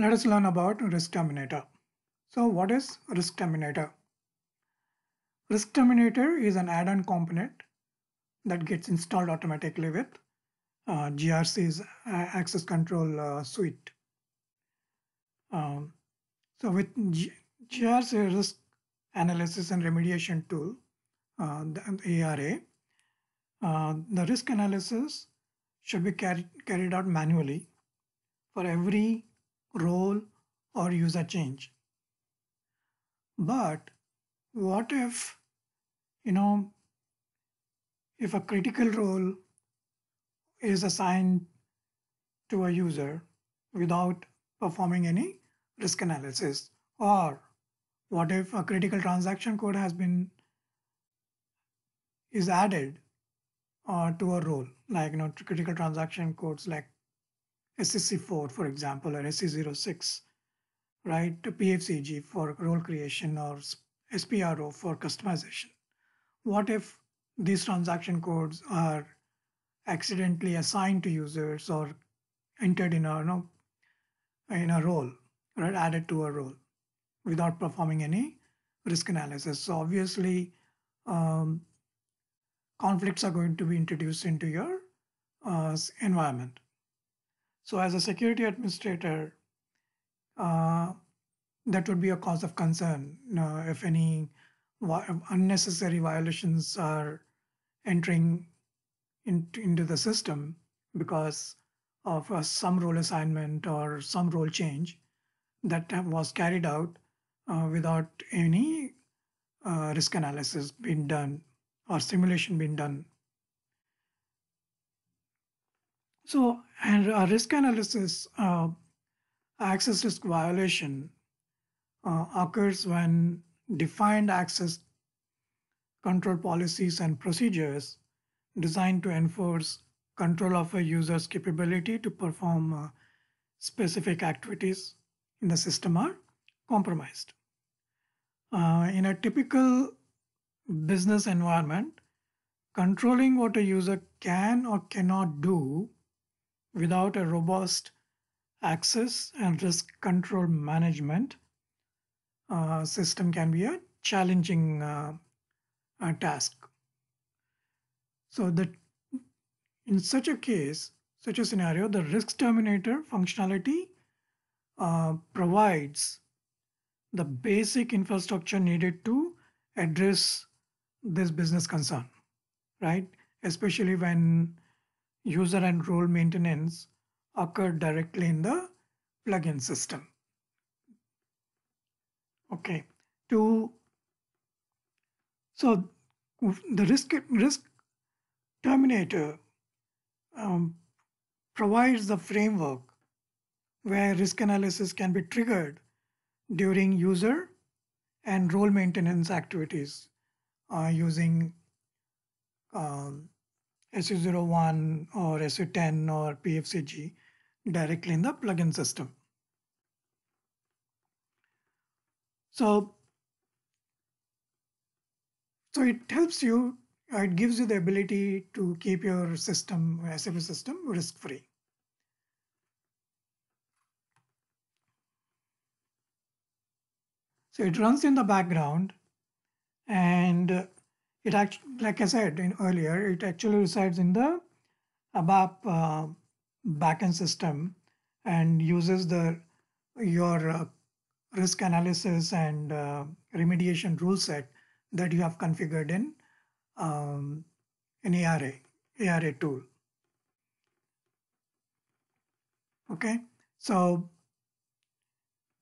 Let us learn about risk terminator. So what is risk terminator? Risk terminator is an add-on component that gets installed automatically with uh, GRC's uh, access control uh, suite. Um, so with G GRC risk analysis and remediation tool, uh, the ARA, uh, the risk analysis should be car carried out manually for every role, or user change. But what if, you know, if a critical role is assigned to a user without performing any risk analysis? Or what if a critical transaction code has been is added uh, to a role like you know critical transaction codes like SCC4, for example, or SC06, right? To PFCG for role creation or SPRO for customization. What if these transaction codes are accidentally assigned to users or entered in a, you know, in a role, right? Added to a role without performing any risk analysis. So obviously, um, conflicts are going to be introduced into your uh, environment. So as a security administrator, uh, that would be a cause of concern uh, if any unnecessary violations are entering in, into the system because of uh, some role assignment or some role change that was carried out uh, without any uh, risk analysis being done or simulation being done So, and a risk analysis, uh, access risk violation uh, occurs when defined access control policies and procedures designed to enforce control of a user's capability to perform uh, specific activities in the system are compromised. Uh, in a typical business environment, controlling what a user can or cannot do without a robust access and risk control management uh, system can be a challenging uh, uh, task. So that in such a case, such a scenario, the risk terminator functionality uh, provides the basic infrastructure needed to address this business concern, right? Especially when user and role maintenance occur directly in the plugin system. Okay, to so the risk risk terminator um, provides the framework where risk analysis can be triggered during user and role maintenance activities uh, using um, SU01 or SU10 or PFCG directly in the plugin system. So, so it helps you, it gives you the ability to keep your system, SAP system risk-free. So it runs in the background and it actually, like I said in earlier, it actually resides in the ABAP uh, backend system and uses the your uh, risk analysis and uh, remediation rule set that you have configured in um, in ARA ARA tool. Okay, so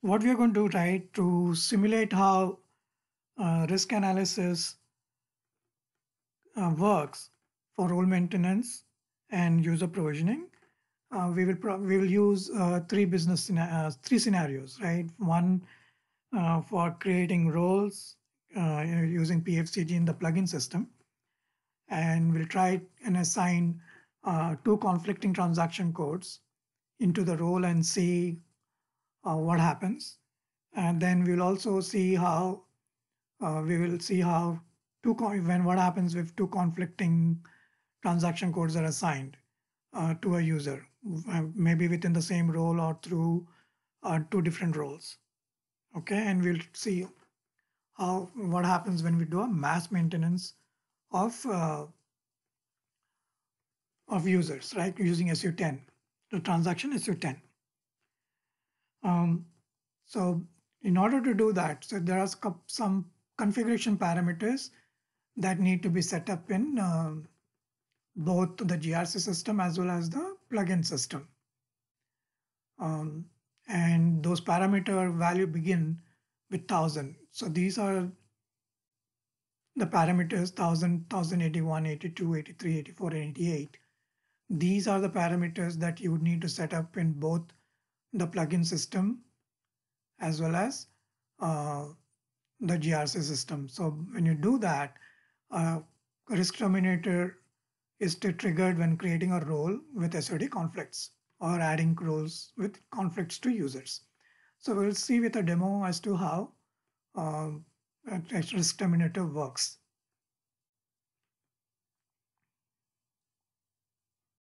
what we are going to do right to simulate how uh, risk analysis uh, works for role maintenance and user provisioning, uh, we will pro- we will use uh, three business scena- uh, three scenarios, right? One uh, for creating roles uh, using PFCG in the plugin system, and we'll try and assign two conflicting transaction codes into the role and see what happens. And then we'll also see how we will see how two when what happens if two conflicting transaction codes are assigned uh, to a user, uh, maybe within the same role or through uh, two different roles. Okay, and we'll see how what happens when we do a mass maintenance of uh, of users, right? Using SU10, the transaction SU10. Um, so in order to do that, so there are some configuration parameters that need to be set up in uh, both the GRC system as well as the plugin system. Um, and those parameter value begin with 1000. So these are the parameters 1000, 1081, 82, 83, 84, and 88. These are the parameters that you would need to set up in both the plugin system as well as uh, the GRC system. So when you do that, a risk terminator is triggered when creating a role with SOD conflicts or adding roles with conflicts to users. So we'll see with a demo as to how um, risk terminator works.